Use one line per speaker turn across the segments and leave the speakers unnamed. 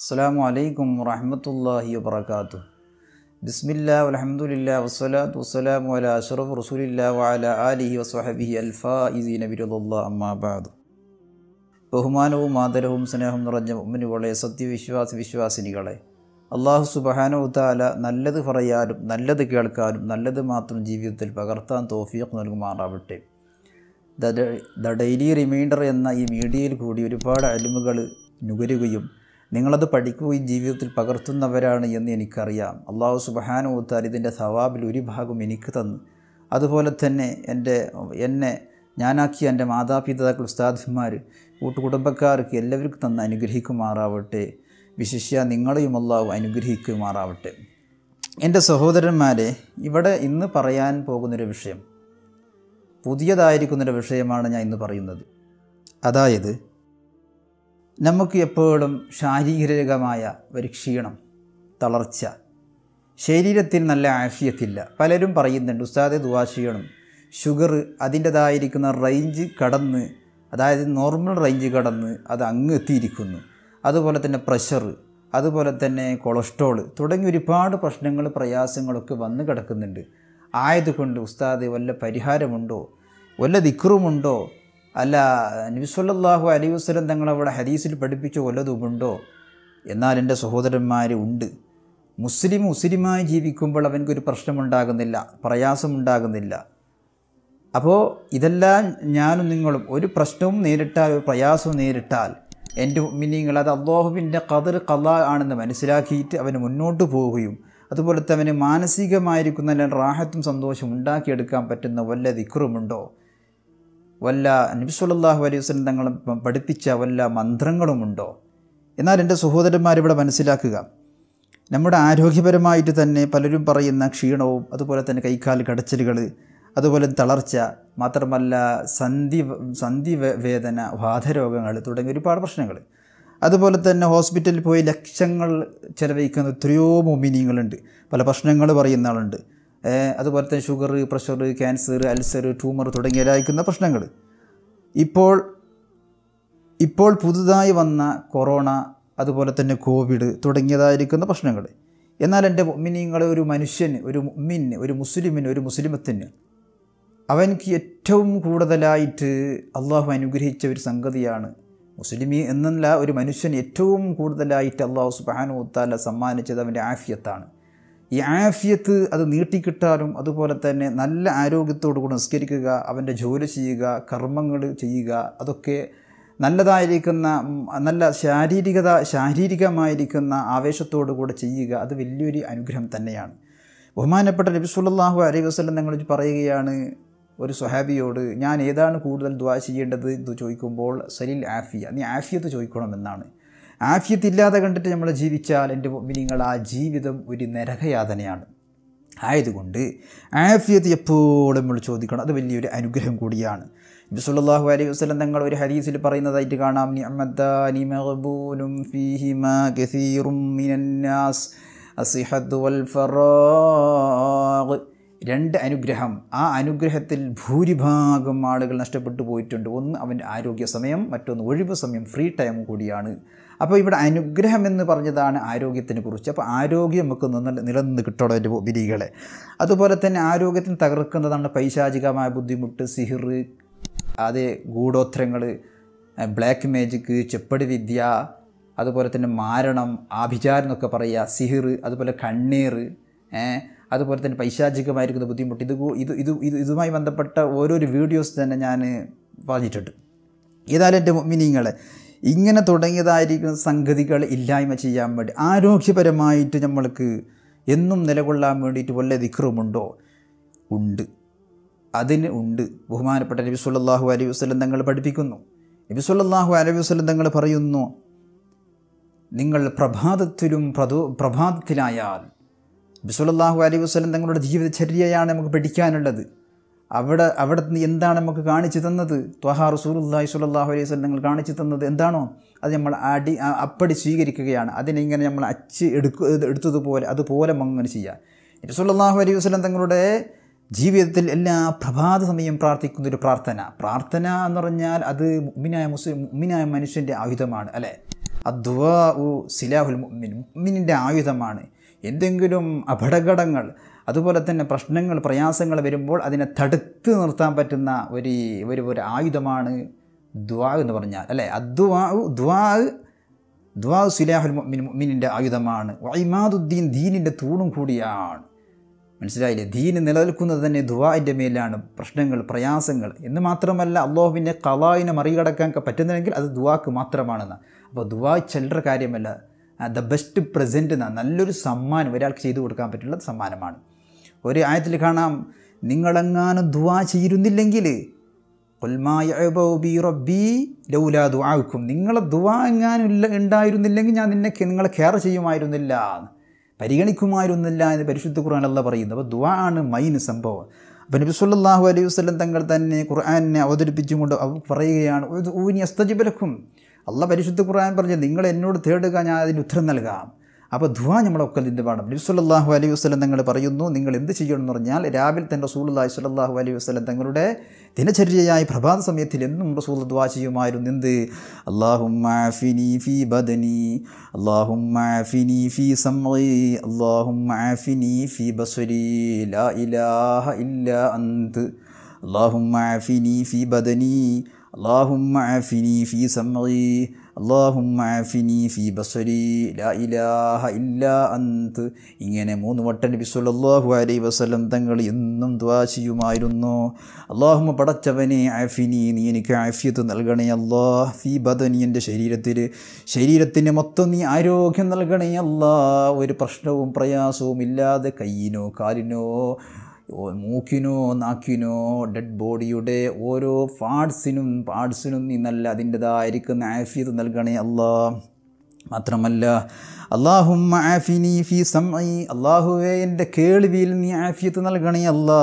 അസ്സാം വലൈക്കും വറഹമത്തല്ലാഹി വാത്തു ബിസ്മില്ലാ അലഹമുല്ല വസ്സലാത്തു വസ്സലാമു വല അഷറഫ് റസൂലില്ല വഅല അലിഹി വസ്വഹബിഹി അൽഫാഇസി നബിറുല്ല അമ്മാബാദ് ബഹുമാനവും ആദരവും സ്നേഹം നിറഞ്ഞ ഉമ്മനുകളെ സത്യവിശ്വാസ വിശ്വാസിനികളെ അള്ളാഹു സുബഹാനവുത്താല നല്ലത് പറയാനും നല്ലത് കേൾക്കാനും നല്ലത് മാത്രം ജീവിതത്തിൽ പകർത്താൻ തോഫിയൊക്കെ നൽകുമാറാവട്ടെ ദ ഡെയിലി റിമൈൻഡർ എന്ന ഈ മീഡിയയിൽ കൂടി ഒരുപാട് അലിമുകൾ നുകരുകയും നിങ്ങളത് പഠിക്കുകയും ജീവിതത്തിൽ പകർത്തുന്നവരാണ് എന്ന് എനിക്കറിയാം അള്ളാഹു സുബാനുത്താൽ ഇതിൻ്റെ സവാബിൽ ഒരു ഭാഗം എനിക്ക് തന്നു അതുപോലെ തന്നെ എൻ്റെ എന്നെ ഞാനാക്കിയ എൻ്റെ മാതാപിതാക്കൾ ഉസ്താദ്മാർ കൂട്ടുകുടുംബക്കാർക്ക് എല്ലാവർക്കും തന്ന് അനുഗ്രഹിക്കുമാറാവട്ടെ വിശിഷ്യ നിങ്ങളെയും അള്ളാഹു അനുഗ്രഹിക്കുമാറാവട്ടെ എൻ്റെ സഹോദരന്മാരെ ഇവിടെ ഇന്ന് പറയാൻ പോകുന്നൊരു വിഷയം പുതിയതായിരിക്കുന്നൊരു വിഷയമാണ് ഞാൻ ഇന്ന് പറയുന്നത് അതായത് നമുക്ക് എപ്പോഴും ശാരീരികമായ ഒരു ക്ഷീണം തളർച്ച ശരീരത്തിൽ നല്ല ആശയത്തില്ല പലരും പറയുന്നുണ്ട് ഉസ്താദെ ദുവാശീണം ഷുഗർ അതിൻ്റെതായിരിക്കുന്ന റേഞ്ച് കടന്ന് അതായത് നോർമൽ റേഞ്ച് കടന്ന് അത് അങ്ങ് എത്തിയിരിക്കുന്നു അതുപോലെ തന്നെ പ്രഷർ അതുപോലെ തന്നെ കൊളസ്ട്രോൾ തുടങ്ങി ഒരുപാട് പ്രശ്നങ്ങൾ പ്രയാസങ്ങളൊക്കെ വന്നു കിടക്കുന്നുണ്ട് ആയതുകൊണ്ട് ഉസ്താദ് വല്ല പരിഹാരമുണ്ടോ വല്ല ദിക്റുമുണ്ടോ അല്ല നബിസ്വല്ലാഹു അലി വസ്ലം തങ്ങളവിടെ ഹദീസിൽ പഠിപ്പിച്ച വല്ലതുമുണ്ടോ എന്നാൽ എൻ്റെ സഹോദരന്മാർ ഉണ്ട് മുസ്ലിം മുസ്ലിമായി ജീവിക്കുമ്പോൾ അവനക്കൊരു പ്രശ്നമുണ്ടാകുന്നില്ല പ്രയാസമുണ്ടാകുന്നില്ല അപ്പോൾ ഇതെല്ലാം ഞാനും നിങ്ങളും ഒരു പ്രശ്നവും നേരിട്ടാൽ ഒരു പ്രയാസവും നേരിട്ടാൽ എൻ്റെ മിനിങ്ങൾ അത് അള്ളാഹുവിൻ്റെ കതിർ കഥ ആണെന്ന് മനസ്സിലാക്കിയിട്ട് അവന് മുന്നോട്ട് പോവുകയും അതുപോലെ തന്നെ അവന് മാനസികമായിരിക്കുന്ന റാഹത്തും സന്തോഷം ഉണ്ടാക്കിയെടുക്കാൻ പറ്റുന്ന വല്ല ദിക്റുമുണ്ടോ വല്ല നബിസ്വല്ലാഹു അലൈഹി വസ്ലം തങ്ങൾ പഠിപ്പിച്ച വല്ല മന്ത്രങ്ങളുമുണ്ടോ എന്നാൽ എൻ്റെ സഹോദരന്മാരിവിടെ മനസ്സിലാക്കുക നമ്മുടെ ആരോഗ്യപരമായിട്ട് തന്നെ പലരും പറയുന്ന ക്ഷീണവും അതുപോലെ തന്നെ കൈക്കാൽ കടച്ചിലുകൾ അതുപോലെ തളർച്ച മാത്രമല്ല സന്ധി സന്ധി വേദന വാതരോഗങ്ങൾ തുടങ്ങിയ ഒരുപാട് പ്രശ്നങ്ങൾ അതുപോലെ തന്നെ ഹോസ്പിറ്റലിൽ പോയി ലക്ഷങ്ങൾ ചിലവഴിക്കുന്ന എത്രയോ മൊമിനിയങ്ങളുണ്ട് പല പ്രശ്നങ്ങൾ പറയുന്ന ആളുണ്ട് അതുപോലെ തന്നെ sugar pressure cancer ulcer tumour തുടങ്ങിയതായിരിക്കുന്ന പ്രശ്നങ്ങൾ ഇപ്പോൾ ഇപ്പോൾ പുതുതായി വന്ന കൊറോണ അതുപോലെ തന്നെ കോവിഡ് തുടങ്ങിയതായിരിക്കുന്ന പ്രശ്നങ്ങൾ എന്നാൽ എൻ്റെ മിനിങ്ങളെ ഒരു മനുഷ്യന് ഒരു മിന് ഒരു മുസ്ലിമിന് ഒരു മുസ്ലിമത്തിന് അവൻക്ക് ഏറ്റവും കൂടുതലായിട്ട് അള്ളാഹു അനുഗ്രഹിച്ച ഒരു സംഗതിയാണ് മുസ്ലിമി എന്നല്ല ഒരു മനുഷ്യൻ ഏറ്റവും കൂടുതലായിട്ട് അള്ളാഹു സുബാനു താല സമ്മാനിച്ചത് അവൻ്റെ ആഫിയത്താണ് ഈ ആഫിയത്ത് അത് നീട്ടിക്കിട്ടാലും അതുപോലെ തന്നെ നല്ല ആരോഗ്യത്തോടു കൂടി നിസ്കരിക്കുക അവൻ്റെ ജോലി ചെയ്യുക കർമ്മങ്ങൾ ചെയ്യുക അതൊക്കെ നല്ലതായിരിക്കുന്ന നല്ല ശാരീരികത ശാരീരികമായിരിക്കുന്ന ആവേശത്തോടു കൂടെ ചെയ്യുക അത് വലിയൊരു അനുഗ്രഹം തന്നെയാണ് ബഹുമാനപ്പെട്ട നബി സുല്ലാഹു അലൈഹി വസ്ലം ഞങ്ങൾ പറയുകയാണ് ഒരു സ്വഹാബിയോട് ഞാൻ ഏതാണ് കൂടുതൽ ദ്വാ ചെയ്യേണ്ടത് എന്ന് ചോദിക്കുമ്പോൾ സലിൽ ആഫിയ നീ ആഫിയത്ത് ചോദിക്കണമെന്നാണ് ആഫ്യത്തില്ലാതെ കണ്ടിട്ട് നമ്മൾ ജീവിച്ചാൽ എൻ്റെ മിനിങ്ങൾ ആ ജീവിതം ഒരു നരകയാതനയാണ് ആയതുകൊണ്ട് ആഫിയത്ത് എപ്പോഴും നമ്മൾ ചോദിക്കണം അത് വലിയൊരു അനുഗ്രഹം കൂടിയാണ് ബിസുല്ലാഹു അലൈഹി വസ്ലം തങ്ങൾ ഒരു ഹദീസിൽ പറയുന്നതായിട്ട് കാണാം നിഅമദാനി മഖബൂലും ഫീഹിമാ കസീറും മിനന്നാസ് വൽ ഫറാഗ് രണ്ട് അനുഗ്രഹം ആ അനുഗ്രഹത്തിൽ ഭൂരിഭാഗം ആളുകൾ നഷ്ടപ്പെട്ടു പോയിട്ടുണ്ട് ഒന്ന് അവൻ്റെ ആരോഗ്യ സമയം മറ്റൊന്ന് ഒഴിവ് സമയം ഫ്രീ ടൈം കൂടിയാണ് അപ്പോൾ ഇവിടെ അനുഗ്രഹം എന്ന് പറഞ്ഞതാണ് ആരോഗ്യത്തിനെ കുറിച്ച് അപ്പോൾ ആരോഗ്യം നമുക്ക് നിലനിന്ന് കിട്ടണം എൻ്റെ വിരികളെ അതുപോലെ തന്നെ ആരോഗ്യത്തിന് തകർക്കുന്നതാണ് പൈശാചികമായ ബുദ്ധിമുട്ട് സിഹിർ അതേ ഗൂഢോത്രങ്ങൾ ബ്ലാക്ക് മാജിക് ചെപ്പടി വിദ്യ അതുപോലെ തന്നെ മാരണം ആഭിചാരം എന്നൊക്കെ പറയുക സിഹിർ അതുപോലെ കണ്ണീർ അതുപോലെ തന്നെ പൈശാചികമായിരിക്കുന്ന ബുദ്ധിമുട്ട് ഇത് ഇത് ഇത് ഇത് ഇതുമായി ബന്ധപ്പെട്ട ഓരോരു വീഡിയോസ് തന്നെ ഞാൻ പറഞ്ഞിട്ടുണ്ട് ഏതായാലും എൻ്റെ മിനിങ്ങളെ ഇങ്ങനെ തുടങ്ങിയതായിരിക്കുന്ന സംഗതികൾ ഇല്ലായ്മ ചെയ്യാൻ വേണ്ടി ആരോഗ്യപരമായിട്ട് നമ്മൾക്ക് എന്നും നിലകൊള്ളാൻ വേണ്ടിയിട്ട് വല്ല ദിക്റുമുണ്ടോ ഉണ്ട് അതിന് ഉണ്ട് ബഹുമാനപ്പെട്ട നബി സുല്ലാഹു അലൈഹി വസ്ലം തങ്ങൾ പഠിപ്പിക്കുന്നു നബി സുല്ലാഹു അലൈഹി വസ്ലം തങ്ങൾ പറയുന്നു നിങ്ങൾ പ്രഭാതത്തിലും പ്രതു പ്രഭാതത്തിലായാൽ നബി സുല്ലാഹു അലൈഹി വസ്ലം തങ്ങളുടെ ജീവിതചര്യയാണ് നമുക്ക് പഠിക്കാനുള്ളത് അവിടെ അവിടെ എന്താണ് നമുക്ക് കാണിച്ചു തന്നത് ത്വഹാ റസൂലുല്ലാഹി സുല്ലാഹു അലൈഹി സ്വലങ്ങൾ കാണിച്ചു തന്നത് എന്താണോ അത് നമ്മൾ അടി അപ്പടി സ്വീകരിക്കുകയാണ് അതിനിങ്ങനെ നമ്മൾ അച്ച് എടുക്കു എടുത്തതുപോലെ അതുപോലെ അങ്ങനെ ചെയ്യുക റസൂലുല്ലാഹു അലൈഹി വസ്ലം തങ്ങളുടെ ജീവിതത്തിൽ എല്ലാ പ്രഭാത സമയം പ്രാർത്ഥിക്കുന്ന ഒരു പ്രാർത്ഥന പ്രാർത്ഥന എന്ന് പറഞ്ഞാൽ അത് മുഗ്മിനായ മുസ്ലിം മുഗ്മിനായ മനുഷ്യൻ്റെ ആയുധമാണ് അല്ലേ അദ്വാ ഉ സിലാഹുൽ മുമ്മിൻ മുഗ്മിനിൻ്റെ ആയുധമാണ് എന്തെങ്കിലും അപകടങ്ങൾ അതുപോലെ തന്നെ പ്രശ്നങ്ങൾ പ്രയാസങ്ങൾ വരുമ്പോൾ അതിനെ തടുത്ത് നിർത്താൻ പറ്റുന്ന ഒരു ഒരു ഒരു ആയുധമാണ് ദ്വാ എന്ന് പറഞ്ഞാൽ അല്ലേ അദ്വാ ദ്വാ ദ്വാ സുലാഹുൽ മിനിൻ്റെ ആയുധമാണ് വൈമാദുദ്ദീൻ ദീനിൻ്റെ തൂണും കൂടിയാണ് മനസ്സിലായില്ലേ ദീന് നിലനിൽക്കുന്നത് തന്നെ ദുവാൻ്റെ മേലാണ് പ്രശ്നങ്ങൾ പ്രയാസങ്ങൾ എന്ന് മാത്രമല്ല അള്ളാഹുവിൻ്റെ കലായിനെ മറികടക്കാൻ പറ്റുന്നില്ലെങ്കിൽ അത് ദുവാക്ക് മാത്രമാണെന്ന് അപ്പോൾ ദുവാ ചിലരുടെ കാര്യമല്ല ദ ബെസ്റ്റ് പ്രസൻറ്റ് എന്ന നല്ലൊരു സമ്മാനം ഒരാൾക്ക് ചെയ്തു കൊടുക്കാൻ പറ്റുള്ള സമ്മാനമാണ് ഒരു ആയത്തിൽ കാണാം നിങ്ങളെങ്ങാനും ദുവാ ചെയ്തിരുന്നില്ലെങ്കിൽ ും നിങ്ങളെ ദുവാ എങ്ങാനും ഇല്ല ഉണ്ടായിരുന്നില്ലെങ്കിൽ ഞാൻ നിന്നെ നിങ്ങളെ കെയർ ചെയ്യുമായിരുന്നില്ല പരിഗണിക്കുമായിരുന്നില്ല എന്ന് പരിശുദ്ധ ഖുർആാനല്ല പറയുന്നത് അപ്പോൾ ദുവാ ആണ് മൈൻ സംഭവം അപ്പം നബി സല്ലാഹു അലൈഹി വസ്ലം തങ്ങൾ തന്നെ ഖുർആാനെ അവതരിപ്പിച്ചും കൊണ്ട് പറയുകയാണ് ഊനി അസ്തജിബലക്കും അള്ള പരിശുദ്ധ ഖുർആൻ പറഞ്ഞു നിങ്ങൾ എന്നോട് തേടുക ഞാൻ അതിന് ഉത്തരം നൽകാം അപ്പോൾ ധുവാ നമ്മളെ ഒക്കലിൻ്റെ നബി നബ്സുല്ലാഹു അലൈഹി വസ്ലം തങ്ങൾ പറയുന്നു നിങ്ങൾ എന്ത് ചെയ്യണം എന്ന് പറഞ്ഞാൽ രാവിലെ തന്നെ റസൂലുല്ലാഹി സ്വല്ലാഹു അലൈഹി വസ്ലം തങ്ങളുടെ ദിനചര്യയായി പ്രഭാത സമയത്തിൽ എന്നും റസൂൽ ദ്വാ ചെയ്യുമായിരുന്നു എന്ത് അള്ളാഹുമാഫിനി ഫി ബദനി അള്ളാഹുമാഫിനി ഫി സമയി അള്ളാഹുമാഫിനി ഫി ബസുരി ലാ ഇലാഹ ഇല്ല അന്ത് അള്ളാഹുമാഫിനി ഫി ബദനി اللهم عافني في سمعي അള്ളാഹും ഫി ബസരി ലാ ഇലാഹ ഇല്ലാ അന്ത് ഇങ്ങനെ മൂന്ന് വട്ടം നബി അലൈ അലൈഹി വസല്ലം തങ്ങൾ എന്നും ദ്വാശിയുമായിരുന്നു ചെയ്യുമായിരുന്നു അള്ളാഹുമ പടച്ചവനെ ആഫിനി നീ എനിക്ക് ആഫിയത്ത് നൽകണേ അല്ലാഹ് ഫി ബദനി എൻ്റെ ശരീരത്തിൽ ശരീരത്തിന് മൊത്തം നീ ആരോഗ്യം നൽകണേ അല്ലാ ഒരു പ്രശ്നവും പ്രയാസവും ഇല്ലാതെ കയ്യിനോ കാലിനോ മൂക്കിനോ നാക്കിനോ ഡെഡ് ബോഡിയുടെ ഓരോ പാർട്സിനും പാർട്സിനും നീ നല്ല അതിൻ്റെതായിരിക്കുന്ന ആഫിയത്ത് നൽകണേ അള്ളാ മാത്രമല്ല അള്ളാഹുമ്മ ആഫിനി ഫി സം അള്ളാഹുവേ എൻ്റെ കേൾവിയിൽ നീ ആഫിയത്ത് നൽകണേ അള്ളാ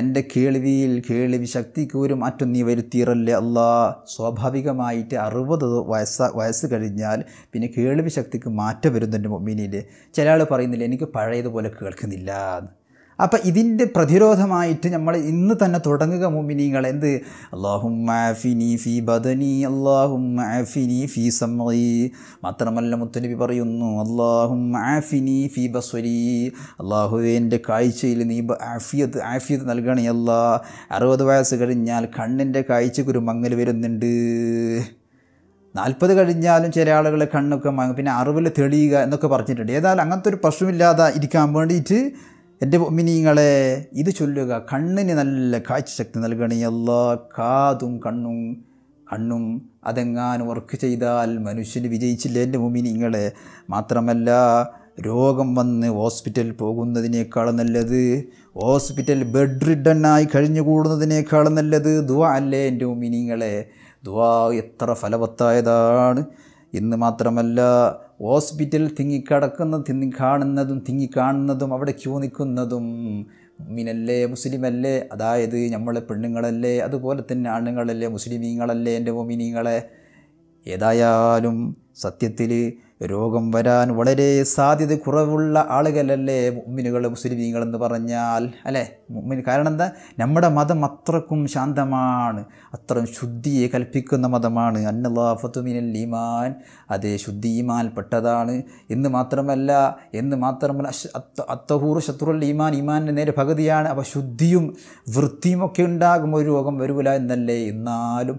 എൻ്റെ കേൾവിയിൽ കേൾവി ശക്തിക്ക് ഒരു മാറ്റം നീ വരുത്തിയറല്ലേ അള്ളാ സ്വാഭാവികമായിട്ട് അറുപത് വയസ്സ വയസ്സ് കഴിഞ്ഞാൽ പിന്നെ കേൾവി ശക്തിക്ക് മാറ്റം വരുന്നുണ്ട് മൊമ്മീനിയിൽ ചില ആൾ പറയുന്നില്ല എനിക്ക് പഴയതുപോലെ കേൾക്കുന്നില്ല അപ്പം ഇതിൻ്റെ പ്രതിരോധമായിട്ട് നമ്മൾ ഇന്ന് തന്നെ തുടങ്ങുക മുമിനിങ്ങൾ എന്ത് അള്ളാഹുമാഫിനി ഫി ബദനി അള്ളാഹുമാഫിനി ഫി സമയി മാത്രമല്ല മുത്തനബി പറയുന്നു ആഫിനി ഫി ബസ്വരി അള്ളാഹുവെ എൻ്റെ കാഴ്ചയിൽ നീ ആഫിയത് ആഫിയത്ത് നൽകണേ അല്ല അറുപത് വയസ്സ് കഴിഞ്ഞാൽ കണ്ണിൻ്റെ കാഴ്ചക്കൊരു മങ്ങൽ വരുന്നുണ്ട് നാൽപ്പത് കഴിഞ്ഞാലും ചില ആളുകളെ കണ്ണൊക്കെ പിന്നെ അറിവിൽ തെളിയുക എന്നൊക്കെ പറഞ്ഞിട്ടുണ്ട് ഏതായാലും അങ്ങനത്തെ ഒരു പ്രശ്നമില്ലാതെ ഇരിക്കാൻ വേണ്ടിയിട്ട് എൻ്റെ മിനിങ്ങളെ ഇത് ചൊല്ലുക കണ്ണിന് നല്ല കാഴ്ചശക്തി നൽകണേ എല്ലാ കാതും കണ്ണും കണ്ണും അതെങ്ങാൻ വർക്ക് ചെയ്താൽ മനുഷ്യന് വിജയിച്ചില്ല എൻ്റെ മുമിനിങ്ങളെ മാത്രമല്ല രോഗം വന്ന് ഹോസ്പിറ്റൽ പോകുന്നതിനേക്കാൾ നല്ലത് ഹോസ്പിറ്റൽ ബെഡ് റിഡനായി കഴിഞ്ഞുകൂടുന്നതിനേക്കാൾ നല്ലത് ദുവാ അല്ലേ എൻ്റെ മുമിനിങ്ങളെ ദുവാ എത്ര ഫലവത്തായതാണ് ഇന്ന് മാത്രമല്ല തിങ്ങി തിങ്ങിക്കിടക്കുന്ന തിങ്ങി കാണുന്നതും അവിടെ ക്യൂ നിൽക്കുന്നതും മീനല്ലേ മുസ്ലിമല്ലേ അതായത് നമ്മളെ പെണ്ണുങ്ങളല്ലേ അതുപോലെ തന്നെ ആണുങ്ങളല്ലേ മുസ്ലിമീങ്ങളല്ലേ എൻ്റെ ഓമിനീങ്ങളെ ഏതായാലും സത്യത്തിൽ രോഗം വരാൻ വളരെ സാധ്യത കുറവുള്ള ആളുകളല്ലേ മുമ്മിനുകൾ മുസ്ലിമീങ്ങൾ എന്ന് പറഞ്ഞാൽ അല്ലേ മുമ്മിന് കാരണം എന്താ നമ്മുടെ മതം അത്രക്കും ശാന്തമാണ് അത്രയും ശുദ്ധിയെ കൽപ്പിക്കുന്ന മതമാണ് അന്നലാഫത്തുമിനൽ ഈമാൻ അതേ ശുദ്ധി ഈമാൻ പെട്ടതാണ് എന്ന് മാത്രമല്ല എന്ന് മാത്രമല്ല അത്തഹൂർ ശത്രുൽ ഈമാൻ ഈമാൻ്റെ നേരെ പകുതിയാണ് അപ്പോൾ ശുദ്ധിയും വൃത്തിയും ഒക്കെ ഉണ്ടാകും ഒരു രോഗം വരൂല എന്നല്ലേ എന്നാലും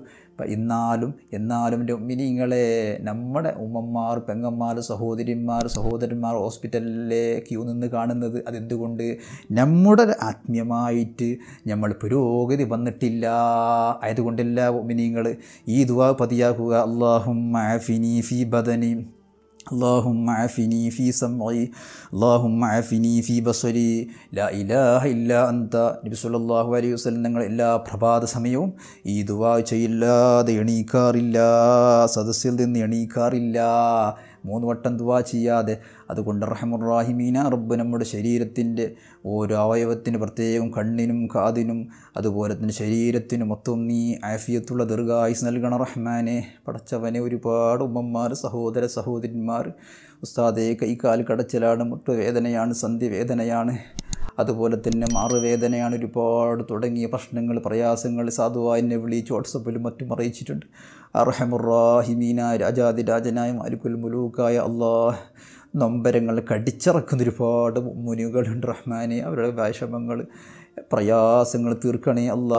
ഇന്നാലും എന്നാലും മിനിങ്ങളെ നമ്മുടെ ഉമ്മമാർ പെങ്ങന്മാർ സഹോദരിമാർ സഹോദരന്മാർ ഹോസ്പിറ്റലിലെ ക്യൂ നിന്ന് കാണുന്നത് അതെന്തുകൊണ്ട് നമ്മുടെ ആത്മീയമായിട്ട് നമ്മൾ പുരോഗതി വന്നിട്ടില്ല ആയതുകൊണ്ടില്ല മിനിങ്ങൾ ഈ ദുവാ പതിയാക്കുക അള്ളാഹും ഫി ബദനി اللهم عافني في سمعي اللهم عافني في بصري لا إله إلا أنت നബി സല്ലല്ലാഹു അലൈഹി വസല്ലം നിങ്ങൾ എല്ലാ പ്രഭാത സമയവും ഈ ദുവാ ചെയ്യില്ലാതെ എണീക്കാറില്ല സദസ്സിൽ നിന്ന് എണീക്കാറില്ല മൂന്ന് വട്ടം ദുവാ ചെയ്യാതെ അതുകൊണ്ട് റഹമുറാഹിമീന റബ്ബ് നമ്മുടെ ശരീരത്തിൻ്റെ ഓരോ അവയവത്തിന് പ്രത്യേകം കണ്ണിനും കാതിനും അതുപോലെ തന്നെ ശരീരത്തിന് മൊത്തം നീ ആഫിയത്തുള്ള ദീർഘായുസ് നൽകണം റഹ്മാനെ പടച്ചവനെ ഒരുപാട് ഉമ്മമാർ സഹോദര സഹോദരന്മാർ ഉസ്താദെ കൈകാൽ കടച്ചിലാണ് മുട്ടുവേദനയാണ് സന്ധിവേദനയാണ് അതുപോലെ തന്നെ മാറുവേദനയാണ് ഒരുപാട് തുടങ്ങിയ പ്രശ്നങ്ങൾ പ്രയാസങ്ങൾ സാധുവായി എന്നെ വിളിച്ച് വാട്സപ്പിലും മറ്റും അറിയിച്ചിട്ടുണ്ട് അർഹമുറാഹിമീന രാജനായ മാലിക്കുൽ മുലൂക്കായ അള്ളാഹ് നൊമ്പരങ്ങൾ കടിച്ചിറക്കുന്ന ഒരുപാട് മുനികളുണ്ട് റഹ്മാനെ അവരുടെ വിഷമങ്ങൾ പ്രയാസങ്ങൾ തീർക്കണേ അല്ല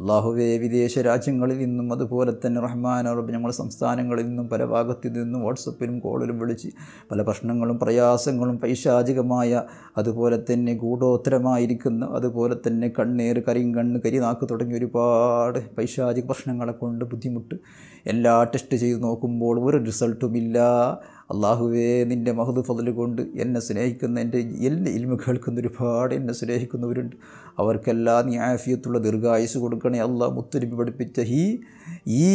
അള്ളാഹുവേ വിദേശ രാജ്യങ്ങളിൽ നിന്നും അതുപോലെ തന്നെ റഹ്മാൻ റബ്ബ് ഞങ്ങളുടെ സംസ്ഥാനങ്ങളിൽ നിന്നും പല ഭാഗത്തു നിന്നും വാട്സപ്പിലും കോളിലും വിളിച്ച് പല പ്രശ്നങ്ങളും പ്രയാസങ്ങളും പൈശാചികമായ അതുപോലെ തന്നെ ഗൂഢോത്തരമായിരിക്കുന്ന അതുപോലെ തന്നെ കണ്ണേർ കരിങ്കണ്ണ് കരിനാക്ക് തുടങ്ങി ഒരുപാട് പൈശാചിക പ്രശ്നങ്ങളെ കൊണ്ട് ബുദ്ധിമുട്ട് എല്ലാ ടെസ്റ്റ് ചെയ്ത് നോക്കുമ്പോൾ ഒരു റിസൾട്ടുമില്ല അള്ളാഹുവേ നിൻ്റെ മഹദ് ഫതിൽ കൊണ്ട് എന്നെ സ്നേഹിക്കുന്ന എൻ്റെ എല്ലാ ഇൽമ കേൾക്കുന്ന ഒരുപാട് എന്നെ സ്നേഹിക്കുന്നവരുണ്ട് അവർക്കെല്ലാം നീ ആഫിയത്തുള്ള ദീർഘായുസ് കൊടുക്കണേ അള്ളാഹ് മുത്തുരുമി പഠിപ്പിച്ച ഈ ഈ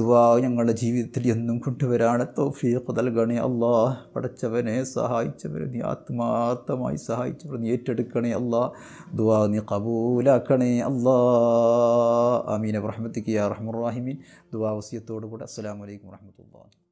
ദ്വാ ഞങ്ങളുടെ ജീവിതത്തിൽ എന്നും കൊണ്ടുവരാണ് തൗഫീഖ് നൽകണേ അള്ളാഹ് പഠിച്ചവനെ സഹായിച്ചവരെ നീ ആത്മാർത്ഥമായി സഹായിച്ചവർ നീ ഏറ്റെടുക്കണേ അള്ളാഹ് ദ്വാ നീ കബൂലാക്കണേ അള്ളാ അമീൻ അബ്രഹ്മത്തിക്ക് യാ ദ്വാ വസിയത്തോടു കൂടെ അസ്സാം വലൈക്കും വറഹമത്തുള്ള